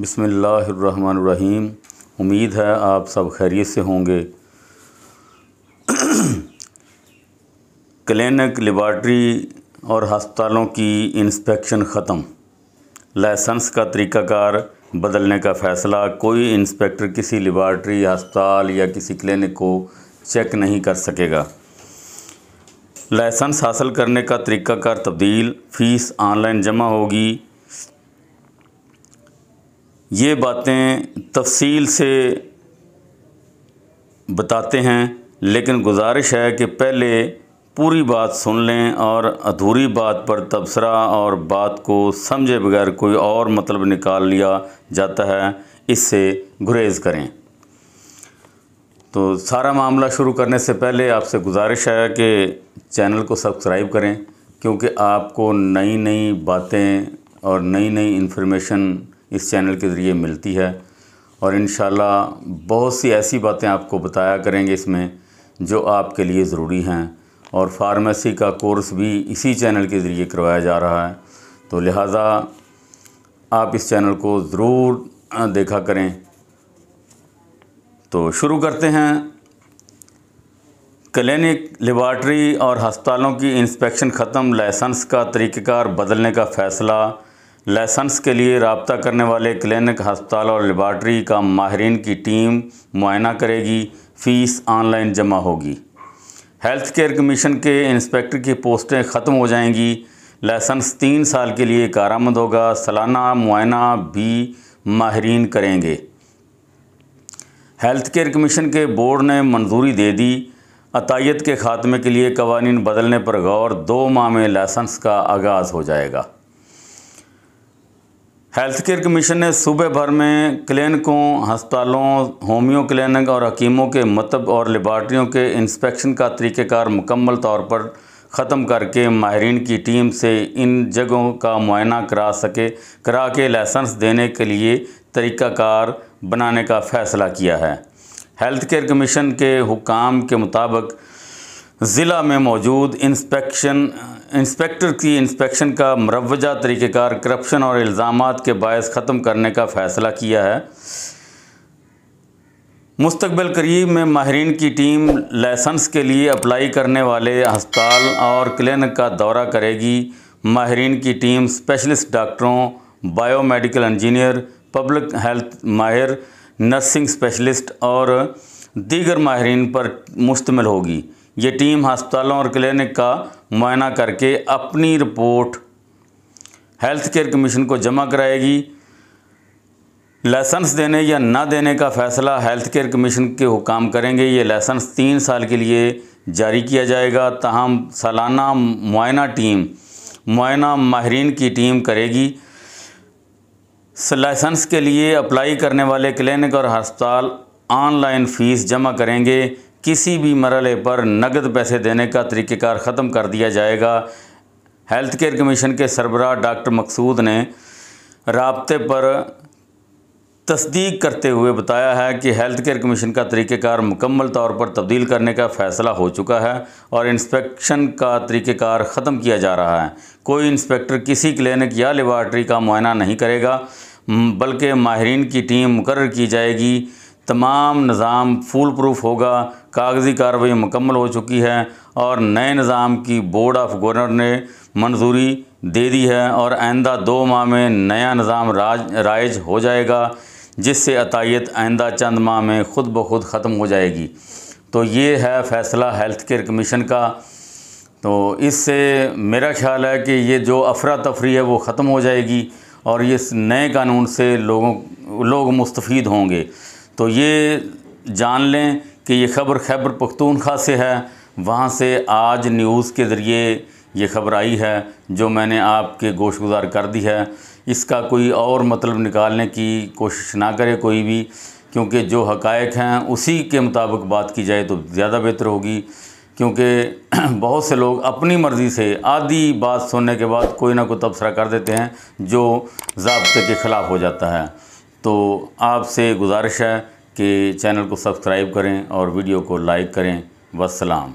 बिसमीम उम्मीद है आप सब खैरियत से होंगे क्लिनिक लेबार्ट्री और हस्पतालों की इंस्पेक्शन ख़त्म लाइसेंस का तरीक़ाकार बदलने का फ़ैसला कोई इंस्पेक्टर किसी लेबार्ट्री हस्पताल या किसी क्लिनिक को चेक नहीं कर सकेगा लाइसेंस हासिल करने का तरीक़ाकार तब्दील फ़ीस ऑनलाइन जमा होगी ये बातें तफसील से बताते हैं लेकिन गुजारिश है कि पहले पूरी बात सुन लें और अधूरी बात पर तबसरा और बात को समझे बगैर कोई और मतलब निकाल लिया जाता है इससे गुरेज करें तो सारा मामला शुरू करने से पहले आपसे गुजारिश है कि चैनल को सब्सक्राइब करें क्योंकि आपको नई नई बातें और नई नई इन्फॉर्मेशन इस चैनल के ज़रिए मिलती है और इन बहुत सी ऐसी बातें आपको बताया करेंगे इसमें जो आपके लिए ज़रूरी हैं और फार्मेसी का कोर्स भी इसी चैनल के ज़रिए करवाया जा रहा है तो लिहाजा आप इस चैनल को ज़रूर देखा करें तो शुरू करते हैं क्लिनिक लेबार्ट्री और हस्पतालों की इंस्पेक्शन ख़त्म लाइसेंस का तरीक़ेकार बदलने का फ़ैसला लाइसेंस के लिए रबता करने वाले क्लिनिक हस्पताल और लेबार्ट्री का माहरीन की टीम मुआयना करेगी फ़ीस ऑनलाइन जमा होगी हेल्थ केयर कमीशन के इंस्पेक्टर की पोस्टें ख़त्म हो जाएंगी लाइसेंस तीन साल के लिए कारामद होगा सालाना मुआयना भी माहरीन करेंगे हेल्थ केयर कमीशन के बोर्ड ने मंजूरी दे दी अतायत के खात्मे के लिए कवानीन बदलने पर गौर दो माह में लाइसेंस का आगाज़ हो जाएगा हेल्थ केयर कमीशन ने सूबे भर में क्लिनिकों हस्पतालों होमियो क्लिनिक और हकीमों के मतब और लेबार्ट्रियों के इंस्पेक्शन का तरीक़ेकार मुकम्मल तौर पर ख़त्म करके माहरीन की टीम से इन जगहों का मुआयना करा सके करा के लाइसेंस देने के लिए तरीक़ाकार बनाने का फ़ैसला किया है हेल्थ केयर कमीशन के हुकाम के मुताबिक ज़िला में मौजूद इंस्पेक्शन इंस्पेक्टर की इंस्पेक्शन का मरवजा तरीक़ेकार करप्शन और इल्ज़ाम के बायस ख़त्म करने का फ़ैसला किया है मुस्तबिल करीब में माहरीन की टीम लाइसेंस के लिए अप्लाई करने वाले हस्पताल और क्लिनिक का दौरा करेगी माहरीन की टीम स्पेशलिस्ट डॉक्टरों बायोमेडिकल इंजीनियर पब्लिक हेल्थ माहिर नर्सिंग स्पेशलिस्ट और दीगर माहरीन पर मुश्तमिल होगी ये टीम अस्पतालों और क्लिनिक का मुआयना करके अपनी रिपोर्ट हेल्थ केयर कमीशन को जमा कराएगी लाइसेंस देने या ना देने का फ़ैसला हेल्थ केयर कमीशन के हुकाम करेंगे ये लाइसेंस तीन साल के लिए जारी किया जाएगा तहम सालाना मुआयना टीम मुआयना माहरीन की टीम करेगी लाइसेंस के लिए अप्लाई करने वाले क्लिनिक और हस्पताल ऑनलाइन फ़ीस जमा करेंगे किसी भी मरल पर नकद पैसे देने का तरीक़ेकार ख़त्म कर दिया जाएगा हेल्थ केयर कमीशन के सरबराह डॉक्टर मकसूद ने रबते पर तस्दीक करते हुए बताया है कि हेल्थ केयर कमीशन का तरीक़ेकार मुकम्मल तौर पर तब्दील करने का फ़ैसला हो चुका है और इंस्पेक्शन का तरीक़ेकार ख़त्म किया जा रहा है कोई इंस्पेक्टर किसी क्लिनिक या लेबार्ट्री का मुआयना नहीं करेगा बल्कि माहरीन की टीम मुकर की जाएगी तमाम निज़ाम फूल प्रूफ होगा कागज़ी कार्रवाई मुकम्मल हो चुकी है और नए निज़ाम की बोर्ड ऑफ गवर्नर ने मंजूरी दे दी है और आइंदा दो माह में नया निज़ाम राज राइज हो जाएगा जिससे अतायत आइंदा चंद माह में ख़ुद ब खुद ख़त्म हो जाएगी तो ये है फैसला हेल्थ केयर कमीशन का तो इससे मेरा ख्याल है कि ये जो अफरा तफरी है वो ख़त्म हो जाएगी और ये नए कानून से लोगों लोग मुस्तफ़ होंगे तो ये जान लें कि ये खबर खैबर पख्तूनख्वा से है वहाँ से आज न्यूज़ के ज़रिए ये खबर आई है जो मैंने आपके गोश गुजार कर दी है इसका कोई और मतलब निकालने की कोशिश ना करे कोई भी क्योंकि जो हकायक हैं उसी के मुताबिक बात की जाए तो ज़्यादा बेहतर होगी क्योंकि बहुत से लोग अपनी मर्ज़ी से आधी बात सुनने के बाद कोई ना कोई तबसरा कर देते हैं जो जबते के ख़िलाफ़ हो जाता है तो आपसे गुजारिश है कि चैनल को सब्सक्राइब करें और वीडियो को लाइक करें वसलाम